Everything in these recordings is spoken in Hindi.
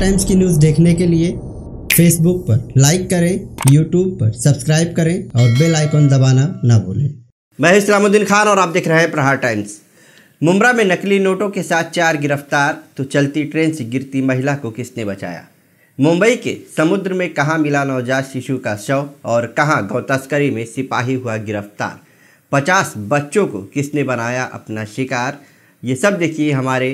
टाइम्स की न्यूज़ देखने के लिए फेसबुक पर लाइक करें यूट्यूब पर सब्सक्राइब करें और बेल आइकॉन दबाना ना भूलें मैं इस्लामुद्दीन खान और आप देख रहे हैं प्रहार टाइम्स मुमरा में नकली नोटों के साथ चार गिरफ्तार तो चलती ट्रेन से गिरती महिला को किसने बचाया मुंबई के समुद्र में कहाँ मिला नवजात शिशु का शव और कहाँ गौ तस्करी में सिपाही हुआ गिरफ्तार पचास बच्चों को किसने बनाया अपना शिकार ये सब देखिए हमारे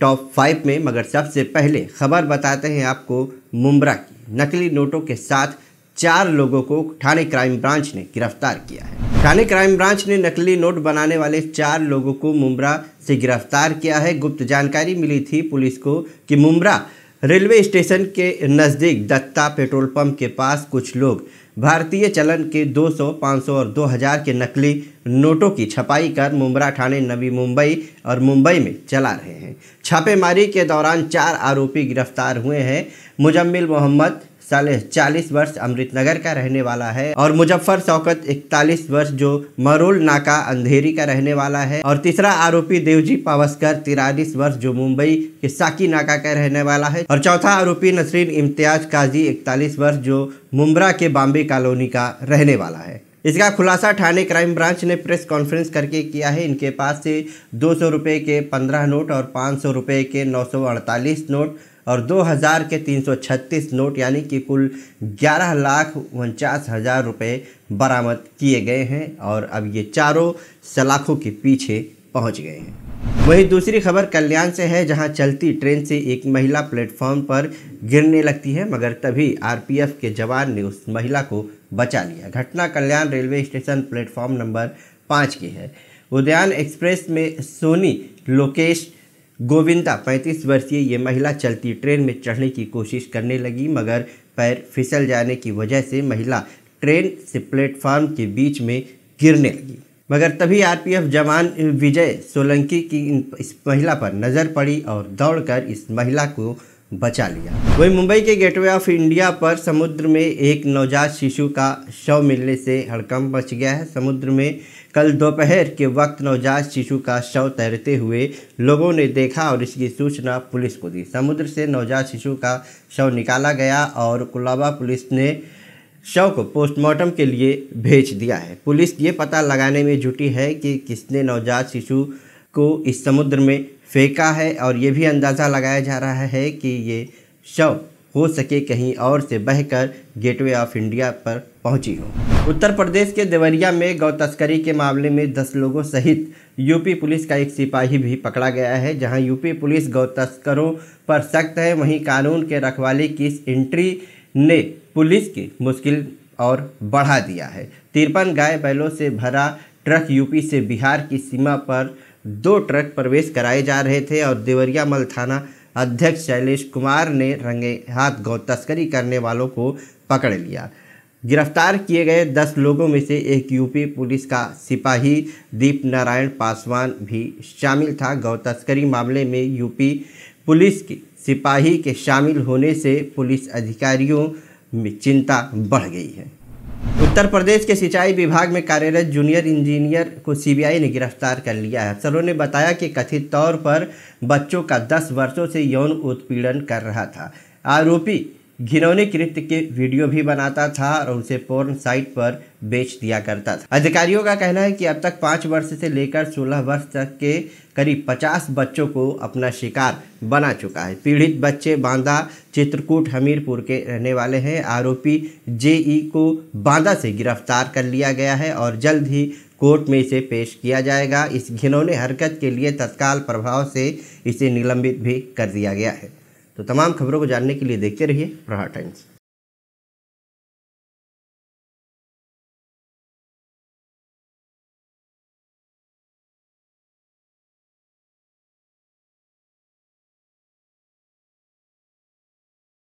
टॉप फाइव में मगर सबसे पहले खबर बताते हैं आपको मुंबरा की नकली नोटों के साथ चार लोगों को ठाणे क्राइम ब्रांच ने गिरफ्तार किया है ठाणे क्राइम ब्रांच ने नकली नोट बनाने वाले चार लोगों को मुम्बरा से गिरफ्तार किया है गुप्त जानकारी मिली थी पुलिस को कि मुम्बरा रेलवे स्टेशन के नज़दीक दत्ता पेट्रोल पंप के पास कुछ लोग भारतीय चलन के 200, 500 और 2000 के नकली नोटों की छपाई कर मुमरा थाने नवी मुंबई और मुंबई में चला रहे हैं छापेमारी के दौरान चार आरोपी गिरफ्तार हुए हैं मुजम्मिल मोहम्मद साल चालीस वर्ष अमृतनगर का रहने वाला है और मुजफ्फर शौकत इकतालीस वर्ष जो मरोल नाका अंधेरी का रहने वाला है और तीसरा आरोपी देवजी पावस्कर तिरालीस वर्ष जो मुंबई के साकी नाका का रहने वाला है और चौथा आरोपी नसरीन इम्तियाज काजी इकतालीस वर्ष जो मुम्बरा के बॉम्बे कॉलोनी का रहने वाला है इसका खुलासा ठाणे क्राइम ब्रांच ने प्रेस कॉन्फ्रेंस करके किया है इनके पास से दो सौ के पंद्रह नोट और पाँच सौ के नौ सौ अड़तालीस नोट और दो हज़ार के तीन सौ छत्तीस नोट यानी कि कुल ग्यारह लाख उनचास हज़ार रुपये बरामद किए गए हैं और अब ये चारों सलाखों के पीछे पहुंच गए हैं वहीं दूसरी खबर कल्याण से है जहां चलती ट्रेन से एक महिला प्लेटफॉर्म पर गिरने लगती है मगर तभी आरपीएफ के जवान ने उस महिला को बचा लिया घटना Kalyan railway station platform number पाँच की है उद्यान एक्सप्रेस में सोनी लोकेश गोविंदा 35 वर्षीय ये महिला चलती ट्रेन में चढ़ने की कोशिश करने लगी मगर पैर फिसल जाने की वजह से महिला ट्रेन से प्लेटफार्म के बीच में गिरने लगी मगर तभी आरपीएफ जवान विजय सोलंकी की इस महिला पर नज़र पड़ी और दौड़कर इस महिला को बचा लिया वही मुंबई के गेटवे ऑफ इंडिया पर समुद्र में एक नवजात शिशु का शव मिलने से हड़कंप मच गया है समुद्र में कल दोपहर के वक्त नवजात शिशु का शव तैरते हुए लोगों ने देखा और इसकी सूचना पुलिस को दी समुद्र से नवजात शिशु का शव निकाला गया और कुलाबा पुलिस ने शव को पोस्टमार्टम के लिए भेज दिया है पुलिस ये पता लगाने में जुटी है कि किसने नवजात शिशु को इस समुद्र में फेंका है और ये भी अंदाज़ा लगाया जा रहा है कि ये शव हो सके कहीं और से बहकर गेटवे ऑफ इंडिया पर पहुंची हो उत्तर प्रदेश के देवरिया में गौ तस्करी के मामले में दस लोगों सहित यूपी पुलिस का एक सिपाही भी पकड़ा गया है जहां यूपी पुलिस गौ तस्करों पर सख्त है वहीं कानून के रखवाले की इस एंट्री ने पुलिस की मुश्किल और बढ़ा दिया है तिरपन गाय बैलों से भरा ट्रक यूपी से बिहार की सीमा पर दो ट्रक प्रवेश कराए जा रहे थे और देवरिया मल थाना अध्यक्ष शैलेश कुमार ने रंगे हाथ गौ तस्करी करने वालों को पकड़ लिया गिरफ्तार किए गए दस लोगों में से एक यूपी पुलिस का सिपाही दीप नारायण पासवान भी शामिल था गौ तस्करी मामले में यूपी पुलिस के सिपाही के शामिल होने से पुलिस अधिकारियों में चिंता बढ़ गई है उत्तर प्रदेश के सिंचाई विभाग में कार्यरत जूनियर इंजीनियर को सीबीआई ने गिरफ्तार कर लिया है अफसरों ने बताया कि कथित तौर पर बच्चों का 10 वर्षों से यौन उत्पीड़न कर रहा था आरोपी घिनौने कृत्य के वीडियो भी बनाता था और उसे पोर्न साइट पर बेच दिया करता था अधिकारियों का कहना है कि अब तक पाँच वर्ष से लेकर सोलह वर्ष तक के करीब पचास बच्चों को अपना शिकार बना चुका है पीड़ित बच्चे बांदा चित्रकूट हमीरपुर के रहने वाले हैं आरोपी जेई को बांदा से गिरफ्तार कर लिया गया है और जल्द ही कोर्ट में इसे पेश किया जाएगा इस घिनौने हरकत के लिए तत्काल प्रभाव से इसे निलंबित भी कर दिया गया है तो तमाम खबरों को जानने के लिए देखते रहिए प्रहार टाइम्स